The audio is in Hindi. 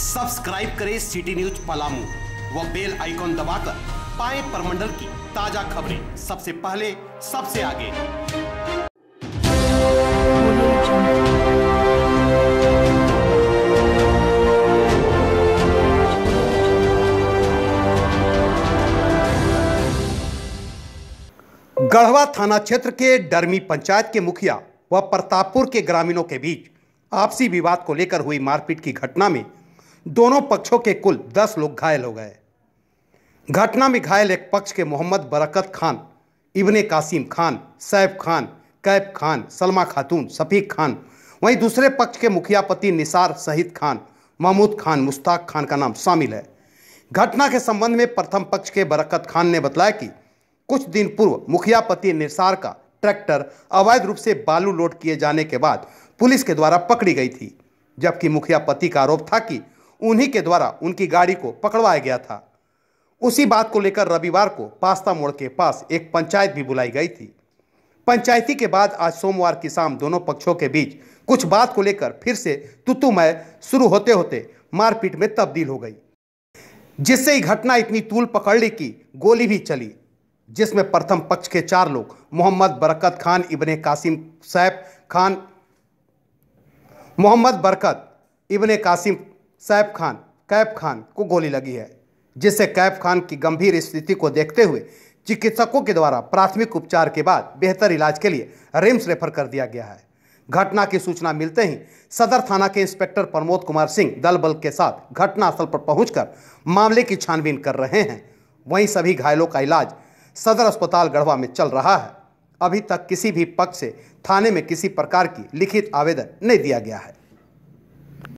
सब्सक्राइब करें सिटी न्यूज पलामू व बेल आइकॉन दबाकर पाए परमंडल की ताजा खबरें सबसे पहले सबसे आगे गढ़वा थाना क्षेत्र के डरमी पंचायत के मुखिया व प्रतापपुर के ग्रामीणों के बीच आपसी विवाद को लेकर हुई मारपीट की घटना में दोनों पक्षों के कुल दस लोग घायल हो गए घटना में घायल एक पक्ष के मोहम्मद बरकत खान इब्ने कासिम खान सैफ खान कैफ खान सलमा खातून सफीक खान वहीं दूसरे पक्ष के मुखिया पति निसार सहीद खान महमूद खान मुश्ताक खान का नाम शामिल है घटना के संबंध में प्रथम पक्ष के बरकत खान ने बताया कि कुछ दिन पूर्व मुखिया पति निसार का ट्रैक्टर अवैध रूप से बालू लोड किए जाने के बाद पुलिस के द्वारा पकड़ी गई थी जबकि मुखिया पति का आरोप था कि उन्हीं के द्वारा उनकी गाड़ी को पकड़वाया गया था उसी बात को लेकर रविवार को पास्ता मोड़ के पास एक पंचायत भी बुलाई गई थी पंचायती के बाद आज सोमवार की शाम दोनों पक्षों के बीच कुछ बात को लेकर फिर से तुतुमय शुरू होते होते मारपीट में तब्दील हो गई जिससे ही घटना इतनी तूल पकड़ ली कि गोली भी चली जिसमें प्रथम पक्ष के चार लोग मोहम्मद बरकत खान इब्ने कासिम सैफ खान मोहम्मद बरकत इब्ने कासिम सैफ खान कैफ खान को गोली लगी है जिससे कैफ खान की गंभीर स्थिति को देखते हुए चिकित्सकों के द्वारा प्राथमिक उपचार के बाद बेहतर इलाज के लिए रिम्स रेफर कर दिया गया है घटना की सूचना मिलते ही सदर थाना के इंस्पेक्टर प्रमोद कुमार सिंह दल बल के साथ घटनास्थल पर पहुंचकर मामले की छानबीन कर रहे हैं वहीं सभी घायलों का इलाज सदर अस्पताल गढ़वा में चल रहा है अभी तक किसी भी पक्ष से थाने में किसी प्रकार की लिखित आवेदन नहीं दिया गया है